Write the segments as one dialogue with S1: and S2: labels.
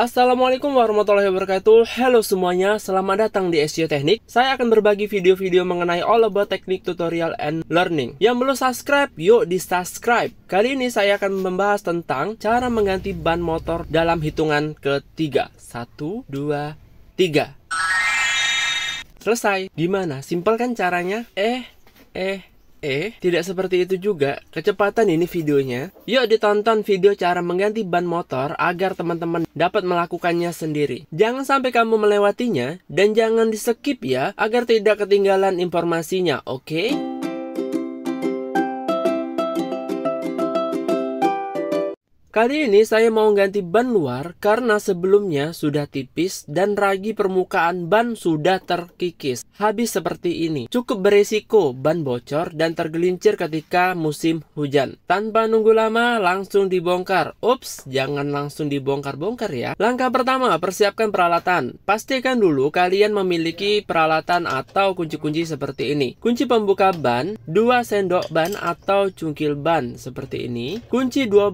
S1: Assalamualaikum warahmatullahi wabarakatuh Halo semuanya, selamat datang di SEO Teknik Saya akan berbagi video-video mengenai all about teknik tutorial and learning Yang belum subscribe, yuk di subscribe Kali ini saya akan membahas tentang cara mengganti ban motor dalam hitungan ketiga Satu, dua, tiga. Selesai, gimana? Simpel kan caranya? Eh, eh, Eh, tidak seperti itu juga. Kecepatan ini videonya. Yuk ditonton video cara mengganti ban motor agar teman-teman dapat melakukannya sendiri. Jangan sampai kamu melewatinya dan jangan di skip ya agar tidak ketinggalan informasinya, oke? Okay? Kali ini saya mau ganti ban luar karena sebelumnya sudah tipis dan ragi permukaan ban sudah terkikis. Habis seperti ini. Cukup beresiko ban bocor dan tergelincir ketika musim hujan. Tanpa nunggu lama langsung dibongkar. Ups, jangan langsung dibongkar-bongkar ya. Langkah pertama, persiapkan peralatan. Pastikan dulu kalian memiliki peralatan atau kunci-kunci seperti ini. Kunci pembuka ban, 2 sendok ban atau cungkil ban seperti ini. Kunci 12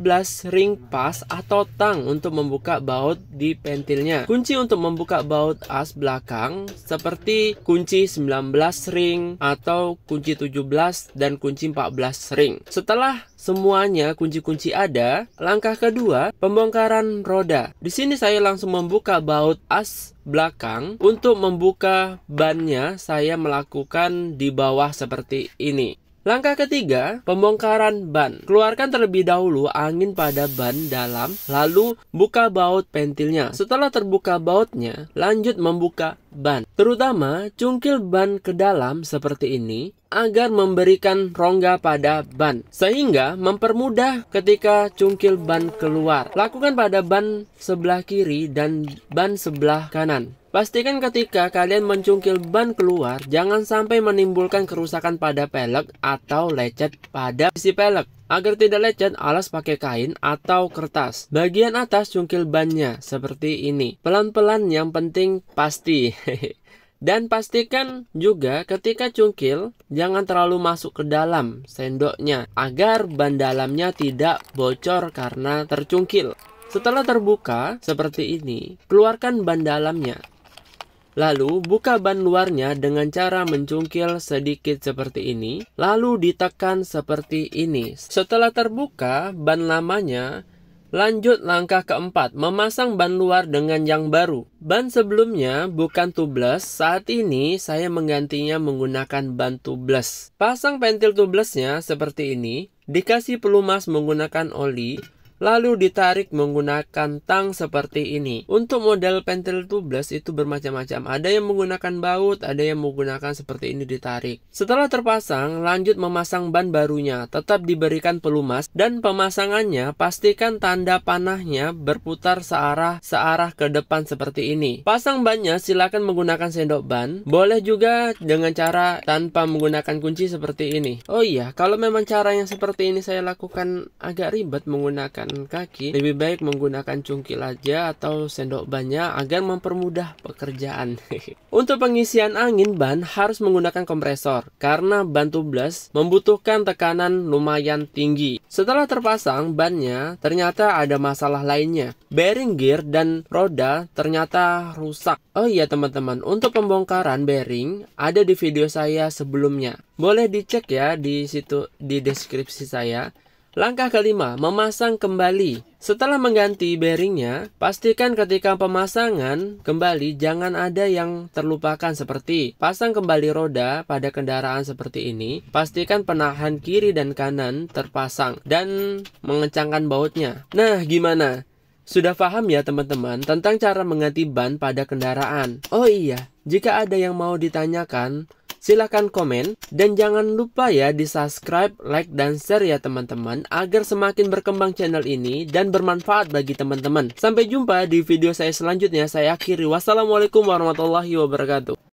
S1: ring pas atau tang untuk membuka baut di pentilnya. Kunci untuk membuka baut as belakang seperti kunci 19 ring atau kunci 17 dan kunci 14 ring. Setelah semuanya kunci-kunci ada, langkah kedua pembongkaran roda. Di sini saya langsung membuka baut as belakang. Untuk membuka bannya saya melakukan di bawah seperti ini. Langkah ketiga, pembongkaran ban. Keluarkan terlebih dahulu angin pada ban dalam, lalu buka baut pentilnya. Setelah terbuka bautnya, lanjut membuka ban. Terutama cungkil ban ke dalam seperti ini agar memberikan rongga pada ban sehingga mempermudah ketika cungkil ban keluar. Lakukan pada ban sebelah kiri dan ban sebelah kanan. Pastikan ketika kalian mencungkil ban keluar, jangan sampai menimbulkan kerusakan pada pelek atau lecet pada sisi pelek. Agar tidak lecet, alas pakai kain atau kertas. Bagian atas cungkil bannya, seperti ini. Pelan-pelan yang penting pasti. Dan pastikan juga ketika cungkil, jangan terlalu masuk ke dalam sendoknya, agar ban dalamnya tidak bocor karena tercungkil. Setelah terbuka, seperti ini, keluarkan ban dalamnya. Lalu, buka ban luarnya dengan cara mencungkil sedikit seperti ini, lalu ditekan seperti ini. Setelah terbuka ban lamanya, lanjut langkah keempat, memasang ban luar dengan yang baru. Ban sebelumnya bukan tubeless, saat ini saya menggantinya menggunakan ban tubeless. Pasang pentil tubelessnya seperti ini, dikasih pelumas menggunakan oli, lalu ditarik menggunakan tang seperti ini. Untuk model pentil tubeless itu bermacam-macam. Ada yang menggunakan baut, ada yang menggunakan seperti ini ditarik. Setelah terpasang, lanjut memasang ban barunya. Tetap diberikan pelumas dan pemasangannya pastikan tanda panahnya berputar searah searah ke depan seperti ini. Pasang bannya silakan menggunakan sendok ban. Boleh juga dengan cara tanpa menggunakan kunci seperti ini. Oh iya, kalau memang cara yang seperti ini saya lakukan agak ribet menggunakan menggunakan kaki, lebih baik menggunakan cungkil aja atau sendok bannya agar mempermudah pekerjaan. Untuk pengisian angin ban harus menggunakan kompresor karena ban tubeless membutuhkan tekanan lumayan tinggi. Setelah terpasang bannya, ternyata ada masalah lainnya. Bearing gear dan roda ternyata rusak. Oh iya teman-teman, untuk pembongkaran bearing ada di video saya sebelumnya. Boleh dicek ya di situ di deskripsi saya. Langkah kelima, memasang kembali. Setelah mengganti bearingnya, pastikan ketika pemasangan kembali jangan ada yang terlupakan seperti pasang kembali roda pada kendaraan seperti ini. Pastikan penahan kiri dan kanan terpasang dan mengencangkan bautnya. Nah, gimana? Sudah paham ya teman-teman tentang cara mengganti ban pada kendaraan? Oh iya, jika ada yang mau ditanyakan, silahkan komen. Dan jangan lupa ya di subscribe, like, dan share ya teman-teman agar semakin berkembang channel ini dan bermanfaat bagi teman-teman. Sampai jumpa di video saya selanjutnya. Saya akhiri. Wassalamualaikum warahmatullahi wabarakatuh.